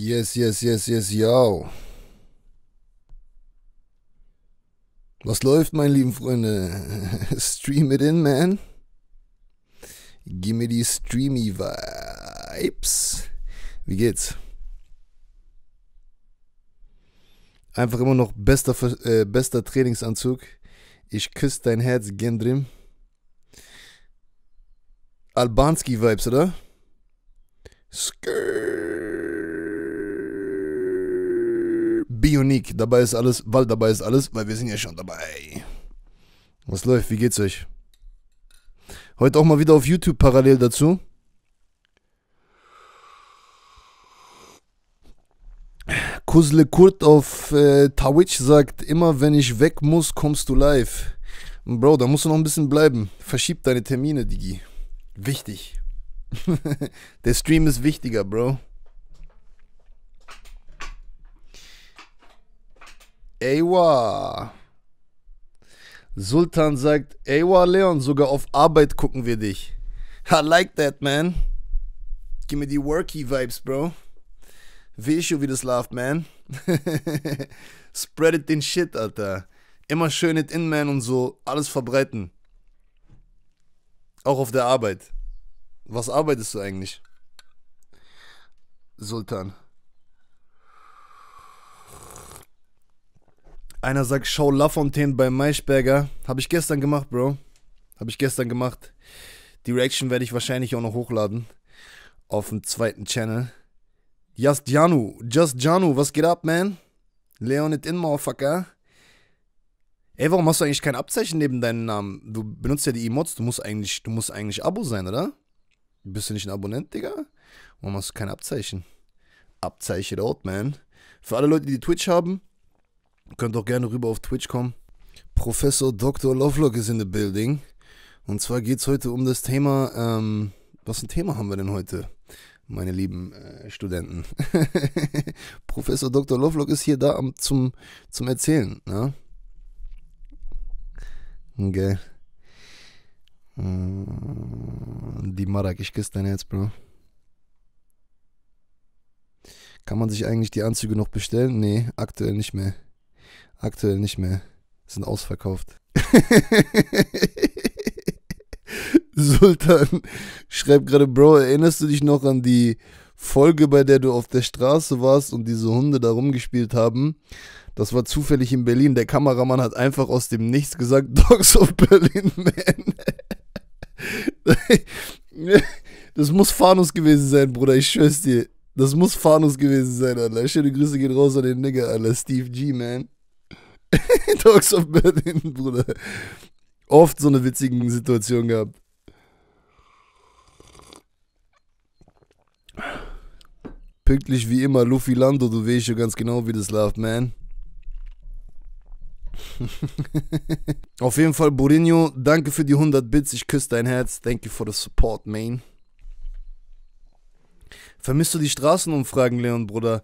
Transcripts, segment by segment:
Yes, yes, yes, yes, yo. Was läuft, meine lieben Freunde? Stream it in, man. Gib mir die Streamy Vibes. Wie geht's? Einfach immer noch bester, äh, bester Trainingsanzug. Ich küsse dein Herz, Gendrim. Albanski Vibes, oder? Skr Be unique. Dabei ist alles, weil dabei ist alles, weil wir sind ja schon dabei. Was läuft? Wie geht's euch? Heute auch mal wieder auf YouTube parallel dazu. Kuzle Kurt auf äh, Twitch sagt, immer wenn ich weg muss, kommst du live. Bro, da musst du noch ein bisschen bleiben. Verschieb deine Termine, Digi. Wichtig. Der Stream ist wichtiger, Bro. Eywa. Sultan sagt, Eywa Leon, sogar auf Arbeit gucken wir dich. I like that, man. Gib mir die worky vibes, bro. Vishu wie das Love, man. Spreadet den Shit, Alter. Immer schön it in, man, und so. Alles verbreiten. Auch auf der Arbeit. Was arbeitest du eigentlich? Sultan. Einer sagt Show Lafontaine bei Maischberger. Habe ich gestern gemacht, Bro. Habe ich gestern gemacht. Die Reaction werde ich wahrscheinlich auch noch hochladen. Auf dem zweiten Channel. Just Janu. Just Janu. Was geht ab, man? Leonid in, Motherfucker. Ey, warum hast du eigentlich kein Abzeichen neben deinem Namen? Du benutzt ja die Emotes. Du musst eigentlich, du musst eigentlich Abo sein, oder? Bist du nicht ein Abonnent, Digga? Warum hast du kein Abzeichen? Abzeichen out, man. Für alle Leute, die Twitch haben, Könnt auch gerne rüber auf Twitch kommen. Professor Dr. Lovelock ist in the building. Und zwar geht es heute um das Thema, ähm, was für ein Thema haben wir denn heute, meine lieben äh, Studenten? Professor Dr. Lovelock ist hier da am, zum, zum Erzählen. Ne? Okay. Äh, die Marak, ich küsse dein Herz, Bro. Kann man sich eigentlich die Anzüge noch bestellen? Nee, aktuell nicht mehr. Aktuell nicht mehr. Sind ausverkauft. Sultan schreibt gerade, Bro, erinnerst du dich noch an die Folge, bei der du auf der Straße warst und diese Hunde da rumgespielt haben? Das war zufällig in Berlin. Der Kameramann hat einfach aus dem Nichts gesagt, Dogs of Berlin, man. Das muss Fanus gewesen sein, Bruder, ich schwör's dir. Das muss Fanus gewesen sein, Alter. Schöne Grüße gehen raus an den Nigger, Alter. Steve G, man. Dogs of Berlin, Bruder. Oft so eine witzige Situation gehabt. Pünktlich wie immer, Luffy Lando, du weißt ja ganz genau, wie das läuft, man. Auf jeden Fall, Burinho, danke für die 100 Bits. Ich küsse dein Herz. Thank you for the support, man. Vermisst du die Straßenumfragen, Leon, Bruder?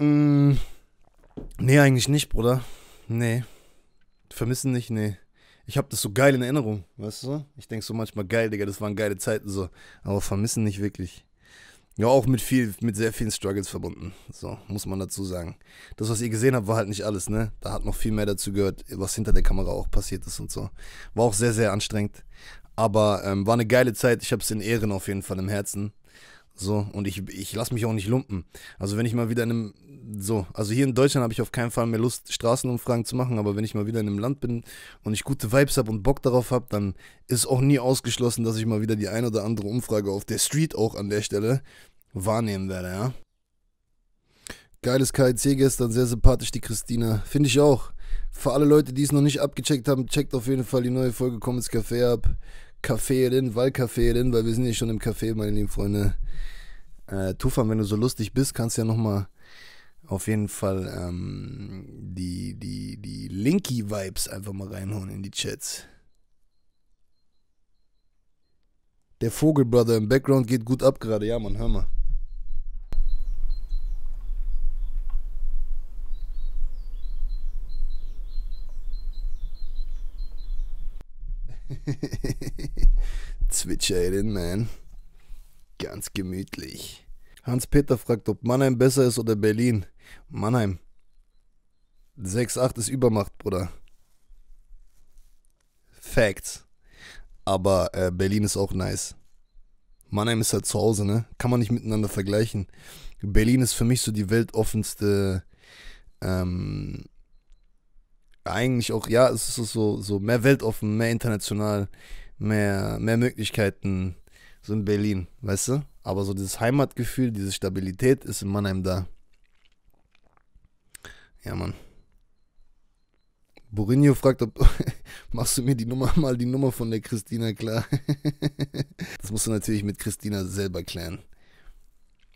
Mm, nee, eigentlich nicht, Bruder. Nee. Vermissen nicht, nee. Ich hab das so geil in Erinnerung, weißt du? Ich denk so manchmal, geil, Digga, das waren geile Zeiten so. Aber vermissen nicht wirklich. Ja, auch mit viel, mit sehr vielen Struggles verbunden. So, muss man dazu sagen. Das, was ihr gesehen habt, war halt nicht alles, ne? Da hat noch viel mehr dazu gehört, was hinter der Kamera auch passiert ist und so. War auch sehr, sehr anstrengend. Aber ähm, war eine geile Zeit. Ich hab's in Ehren auf jeden Fall im Herzen. So, und ich, ich lasse mich auch nicht lumpen. Also wenn ich mal wieder in einem, so, also hier in Deutschland habe ich auf keinen Fall mehr Lust, Straßenumfragen zu machen, aber wenn ich mal wieder in einem Land bin und ich gute Vibes habe und Bock darauf habe, dann ist auch nie ausgeschlossen, dass ich mal wieder die ein oder andere Umfrage auf der Street auch an der Stelle wahrnehmen werde, ja. Geiles KIC gestern, sehr sympathisch die Christina. Finde ich auch. Für alle Leute, die es noch nicht abgecheckt haben, checkt auf jeden Fall die neue Folge Comments Café ab. Kaffeerin, Waldkaffeerin, weil wir sind ja schon im Café, meine lieben Freunde. Äh, Tufan, wenn du so lustig bist, kannst du ja nochmal auf jeden Fall ähm, die, die, die Linky-Vibes einfach mal reinholen in die Chats. Der Vogelbrother im Background geht gut ab gerade. Ja, Mann, hör mal. Zwitscher Zwitscherin, man. Ganz gemütlich. Hans-Peter fragt, ob Mannheim besser ist oder Berlin. Mannheim. 6-8 ist Übermacht, Bruder. Facts. Aber äh, Berlin ist auch nice. Mannheim ist halt zu Hause, ne? Kann man nicht miteinander vergleichen. Berlin ist für mich so die weltoffenste ähm, eigentlich auch, ja, es ist so, so mehr weltoffen, mehr international, mehr, mehr Möglichkeiten so in Berlin, weißt du? Aber so dieses Heimatgefühl, diese Stabilität ist in Mannheim da. Ja, Mann. Borinho fragt, ob machst du mir die Nummer mal die Nummer von der Christina klar? das musst du natürlich mit Christina selber klären.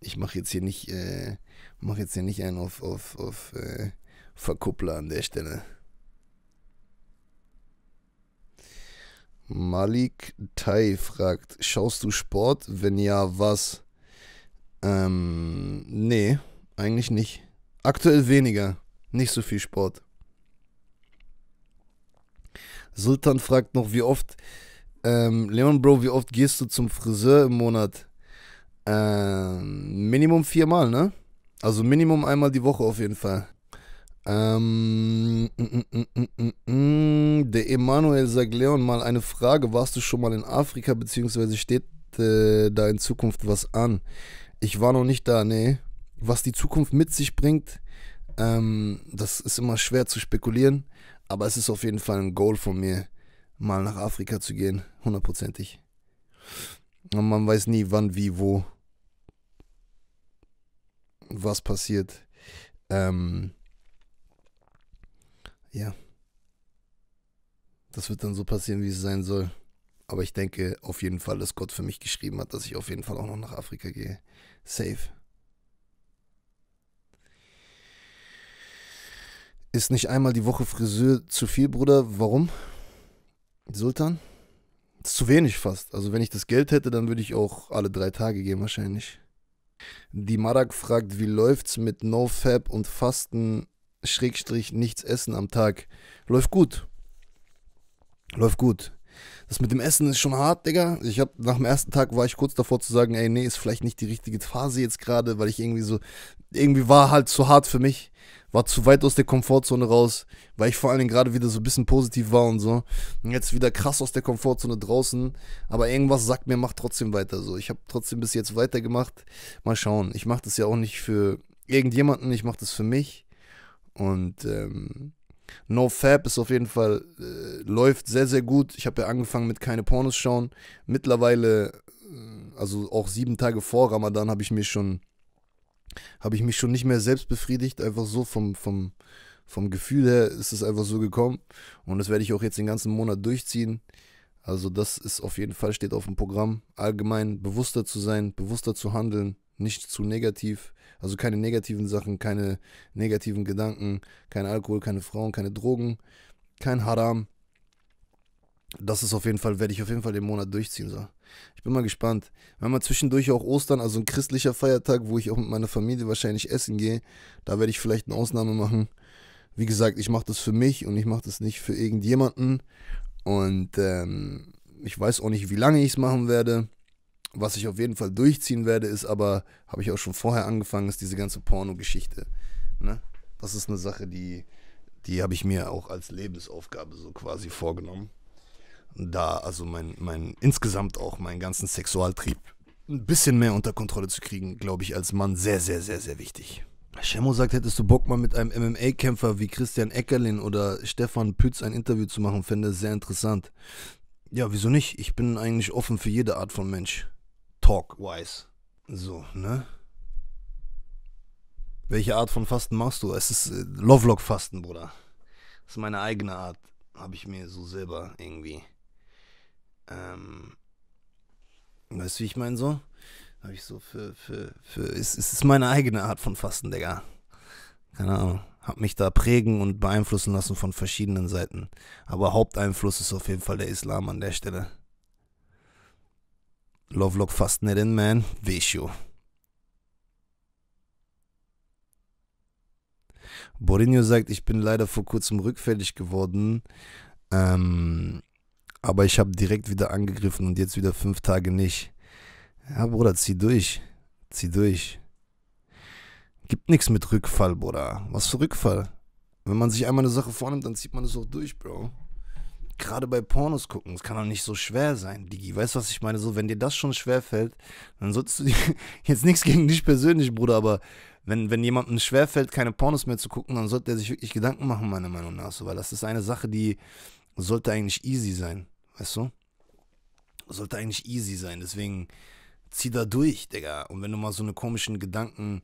Ich mache jetzt hier nicht, äh, mach jetzt hier nicht einen auf, auf, auf äh, Verkuppler an der Stelle. Malik Tai fragt, schaust du Sport? Wenn ja, was? Ähm, nee, eigentlich nicht. Aktuell weniger. Nicht so viel Sport. Sultan fragt noch, wie oft, ähm, Leon Bro, wie oft gehst du zum Friseur im Monat? Ähm, Minimum viermal, ne? Also Minimum einmal die Woche auf jeden Fall. Ähm, m -m -m der Emanuel Sagleon, mal eine Frage. Warst du schon mal in Afrika, beziehungsweise steht äh, da in Zukunft was an? Ich war noch nicht da, nee. Was die Zukunft mit sich bringt, ähm, das ist immer schwer zu spekulieren, aber es ist auf jeden Fall ein Goal von mir, mal nach Afrika zu gehen, hundertprozentig. Und man weiß nie, wann, wie, wo, was passiert. Ähm, ja. Das wird dann so passieren, wie es sein soll. Aber ich denke auf jeden Fall, dass Gott für mich geschrieben hat, dass ich auf jeden Fall auch noch nach Afrika gehe. Safe. Ist nicht einmal die Woche Friseur zu viel, Bruder? Warum? Sultan? Ist zu wenig fast. Also wenn ich das Geld hätte, dann würde ich auch alle drei Tage gehen wahrscheinlich. Die Marak fragt, wie läuft's mit NoFab und Fasten Schrägstrich nichts essen am Tag. Läuft gut. Läuft gut. Das mit dem Essen ist schon hart, Digga. Ich hab, nach dem ersten Tag war ich kurz davor zu sagen, ey, nee, ist vielleicht nicht die richtige Phase jetzt gerade, weil ich irgendwie so, irgendwie war halt zu hart für mich. War zu weit aus der Komfortzone raus, weil ich vor allen Dingen gerade wieder so ein bisschen positiv war und so. Und jetzt wieder krass aus der Komfortzone draußen. Aber irgendwas sagt mir, mach trotzdem weiter so. Ich habe trotzdem bis jetzt weitergemacht. Mal schauen. Ich mache das ja auch nicht für irgendjemanden, ich mache das für mich. Und ähm, NoFab ist auf jeden Fall, äh, läuft sehr, sehr gut. Ich habe ja angefangen mit keine Pornos schauen. Mittlerweile, äh, also auch sieben Tage vor Ramadan, habe ich mich schon, habe ich mich schon nicht mehr selbst befriedigt. Einfach so vom, vom, vom Gefühl her ist es einfach so gekommen. Und das werde ich auch jetzt den ganzen Monat durchziehen. Also das ist auf jeden Fall, steht auf dem Programm. Allgemein bewusster zu sein, bewusster zu handeln, nicht zu negativ. Also keine negativen Sachen, keine negativen Gedanken, kein Alkohol, keine Frauen, keine Drogen, kein Haram. Das ist auf jeden Fall, werde ich auf jeden Fall den Monat durchziehen. So. Ich bin mal gespannt. Wenn man zwischendurch auch Ostern, also ein christlicher Feiertag, wo ich auch mit meiner Familie wahrscheinlich essen gehe, da werde ich vielleicht eine Ausnahme machen. Wie gesagt, ich mache das für mich und ich mache das nicht für irgendjemanden. Und ähm, ich weiß auch nicht, wie lange ich es machen werde. Was ich auf jeden Fall durchziehen werde, ist aber, habe ich auch schon vorher angefangen, ist diese ganze Porno-Geschichte. Ne? Das ist eine Sache, die, die habe ich mir auch als Lebensaufgabe so quasi vorgenommen. Da, also mein, mein, insgesamt auch meinen ganzen Sexualtrieb ein bisschen mehr unter Kontrolle zu kriegen, glaube ich, als Mann sehr, sehr, sehr, sehr wichtig. Schemo sagt, hättest du Bock mal mit einem MMA-Kämpfer wie Christian Eckerlin oder Stefan Pütz ein Interview zu machen, fände es sehr interessant. Ja, wieso nicht? Ich bin eigentlich offen für jede Art von Mensch talk-wise. So, ne? Welche Art von Fasten machst du? Es ist äh, Lovelock-Fasten, Bruder. Das ist meine eigene Art. Habe ich mir so selber irgendwie. Ähm, weißt du, wie ich meine so? Habe ich so für, für, für. Es, es ist meine eigene Art von Fasten, Digga. Keine Ahnung. Hab mich da prägen und beeinflussen lassen von verschiedenen Seiten. Aber Haupteinfluss ist auf jeden Fall der Islam an der Stelle. Lovelock fast nicht in, man. Wish you. Borinho sagt, ich bin leider vor kurzem rückfällig geworden, ähm, aber ich habe direkt wieder angegriffen und jetzt wieder fünf Tage nicht. Ja, Bruder, zieh durch. Zieh durch. Gibt nichts mit Rückfall, Bruder. Was für Rückfall? Wenn man sich einmal eine Sache vornimmt, dann zieht man es auch durch, Bro gerade bei Pornos gucken, es kann doch nicht so schwer sein, Digi. Weißt du, was ich meine? So, wenn dir das schon schwer fällt, dann sollst du jetzt nichts gegen dich persönlich, Bruder, aber wenn, wenn jemandem schwer fällt, keine Pornos mehr zu gucken, dann sollte er sich wirklich Gedanken machen, meiner Meinung nach. So, weil das ist eine Sache, die sollte eigentlich easy sein. Weißt du? Sollte eigentlich easy sein. Deswegen zieh da durch, Digga. Und wenn du mal so eine komischen Gedanken,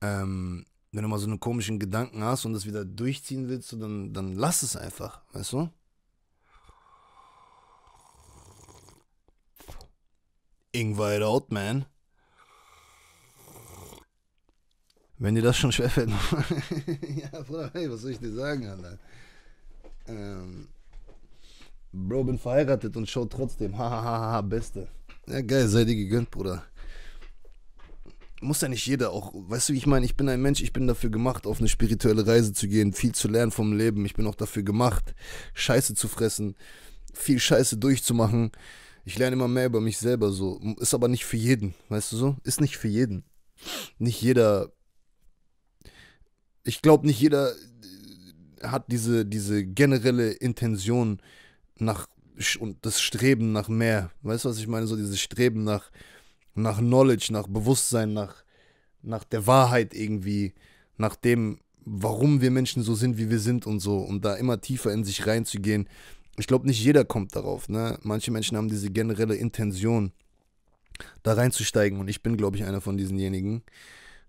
ähm, wenn du mal so einen komischen Gedanken hast und das wieder durchziehen willst, dann, dann lass es einfach, weißt du? Ingwer it out, man. Wenn dir das schon schwerfällt. ja, Bruder, hey, was soll ich dir sagen, Alter? Ähm, Bro, bin verheiratet und schau trotzdem. Hahaha, Beste. Ja, geil, sei dir gegönnt, Bruder. Muss ja nicht jeder auch. Weißt du, wie ich meine? Ich bin ein Mensch, ich bin dafür gemacht, auf eine spirituelle Reise zu gehen, viel zu lernen vom Leben. Ich bin auch dafür gemacht, Scheiße zu fressen, viel Scheiße durchzumachen ich lerne immer mehr über mich selber so. Ist aber nicht für jeden, weißt du so? Ist nicht für jeden. Nicht jeder. Ich glaube, nicht jeder äh, hat diese, diese generelle Intention nach und das Streben nach mehr. Weißt du, was ich meine? So dieses Streben nach, nach Knowledge, nach Bewusstsein, nach, nach der Wahrheit irgendwie, nach dem, warum wir Menschen so sind, wie wir sind und so, Und da immer tiefer in sich reinzugehen ich glaube, nicht jeder kommt darauf. Ne? Manche Menschen haben diese generelle Intention, da reinzusteigen. Und ich bin, glaube ich, einer von diesenjenigen.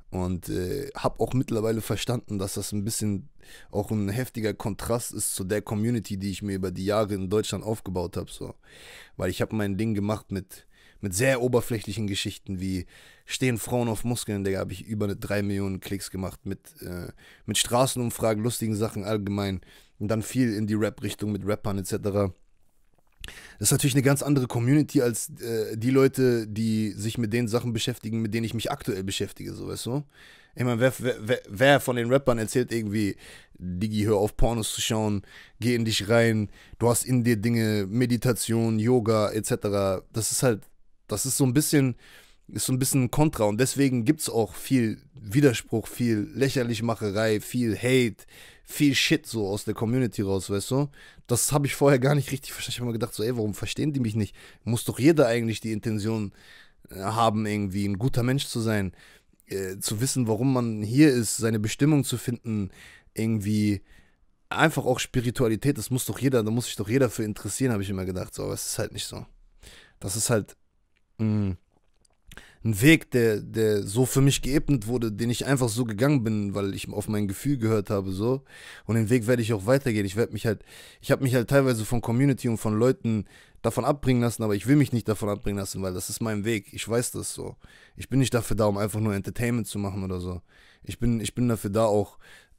Und äh, habe auch mittlerweile verstanden, dass das ein bisschen auch ein heftiger Kontrast ist zu der Community, die ich mir über die Jahre in Deutschland aufgebaut habe. So. Weil ich habe mein Ding gemacht mit, mit sehr oberflächlichen Geschichten wie Stehen Frauen auf Muskeln, da habe ich über eine 3 Millionen Klicks gemacht, mit, äh, mit Straßenumfragen, lustigen Sachen allgemein und dann viel in die Rap-Richtung mit Rappern etc. Das ist natürlich eine ganz andere Community als äh, die Leute, die sich mit den Sachen beschäftigen, mit denen ich mich aktuell beschäftige, so weißt du? Ich meine, wer, wer, wer, von den Rappern erzählt irgendwie, Digi, hör auf Pornos zu schauen, geh in dich rein, du hast in dir Dinge, Meditation, Yoga etc. Das ist halt, das ist so ein bisschen ist so ein bisschen ein kontra und deswegen gibt es auch viel Widerspruch, viel Lächerlichmacherei, viel Hate, viel Shit so aus der Community raus, weißt du? Das habe ich vorher gar nicht richtig verstanden. Ich habe mir gedacht, so, ey, warum verstehen die mich nicht? Muss doch jeder eigentlich die Intention äh, haben, irgendwie ein guter Mensch zu sein, äh, zu wissen, warum man hier ist, seine Bestimmung zu finden, irgendwie einfach auch Spiritualität, das muss doch jeder, da muss sich doch jeder für interessieren, habe ich immer gedacht, so, aber es ist halt nicht so. Das ist halt mh, mm, ein Weg, der, der so für mich geebnet wurde, den ich einfach so gegangen bin, weil ich auf mein Gefühl gehört habe, so. Und den Weg werde ich auch weitergehen. Ich werde mich halt, ich habe mich halt teilweise von Community und von Leuten davon abbringen lassen, aber ich will mich nicht davon abbringen lassen, weil das ist mein Weg. Ich weiß das so. Ich bin nicht dafür da, um einfach nur Entertainment zu machen oder so. Ich bin, ich bin dafür da, auch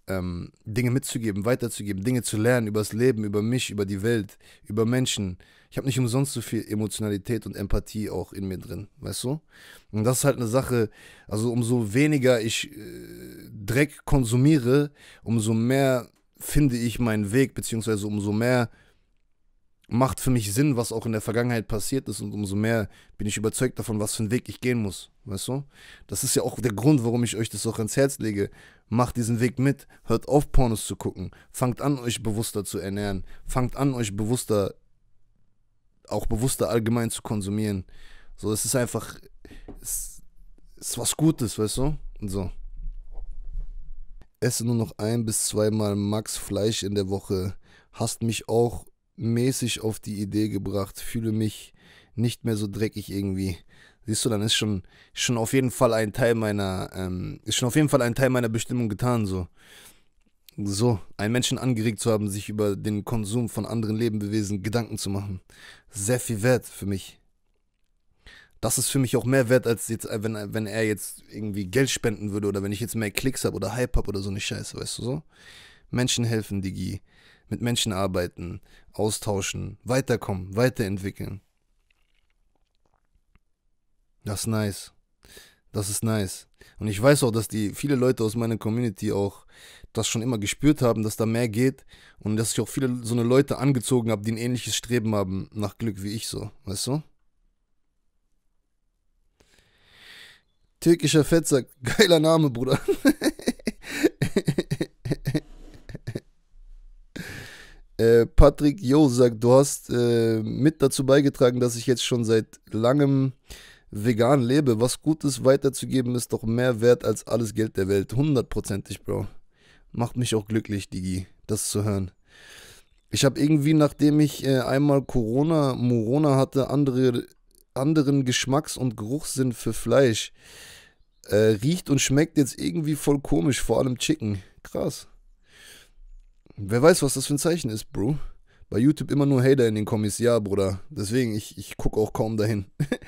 ähm, Dinge mitzugeben, weiterzugeben, Dinge zu lernen über das Leben, über mich, über die Welt, über Menschen. Ich habe nicht umsonst so viel Emotionalität und Empathie auch in mir drin, weißt du? Und das ist halt eine Sache, also umso weniger ich äh, Dreck konsumiere, umso mehr finde ich meinen Weg, beziehungsweise umso mehr macht für mich Sinn, was auch in der Vergangenheit passiert ist und umso mehr bin ich überzeugt davon, was für einen Weg ich gehen muss, weißt du? Das ist ja auch der Grund, warum ich euch das auch ans Herz lege. Macht diesen Weg mit, hört auf Pornos zu gucken, fangt an euch bewusster zu ernähren, fangt an euch bewusster auch bewusster allgemein zu konsumieren. So, es ist einfach es ist was Gutes, weißt du? Und so. Esse nur noch ein bis zweimal Max Fleisch in der Woche. Hasst mich auch mäßig auf die Idee gebracht, fühle mich nicht mehr so dreckig irgendwie. Siehst du, dann ist schon, schon auf jeden Fall ein Teil meiner, ähm, ist schon auf jeden Fall ein Teil meiner Bestimmung getan, so. So, einen Menschen angeregt zu haben, sich über den Konsum von anderen Lebewesen Gedanken zu machen. Sehr viel wert für mich. Das ist für mich auch mehr wert, als jetzt, äh, wenn, wenn er jetzt irgendwie Geld spenden würde oder wenn ich jetzt mehr Klicks habe oder Hype habe oder so eine Scheiße, weißt du so? Menschen helfen, Digi. Mit Menschen arbeiten austauschen, weiterkommen, weiterentwickeln. Das ist nice. Das ist nice. Und ich weiß auch, dass die viele Leute aus meiner Community auch das schon immer gespürt haben, dass da mehr geht und dass ich auch viele so eine Leute angezogen habe, die ein ähnliches Streben haben nach Glück wie ich so, weißt du? Türkischer Fett sagt, geiler Name, Bruder. Äh, Patrick Jo sagt, du hast äh, mit dazu beigetragen, dass ich jetzt schon seit langem vegan lebe. Was Gutes weiterzugeben ist doch mehr wert als alles Geld der Welt. Hundertprozentig, Bro. Macht mich auch glücklich, Digi, das zu hören. Ich habe irgendwie, nachdem ich äh, einmal Corona, Morona hatte, andere, anderen Geschmacks- und Geruchssinn für Fleisch. Äh, riecht und schmeckt jetzt irgendwie voll komisch, vor allem Chicken. Krass. Wer weiß, was das für ein Zeichen ist, Bro. Bei YouTube immer nur Hater in den Kommis, ja, Bruder. Deswegen, ich, ich gucke auch kaum dahin.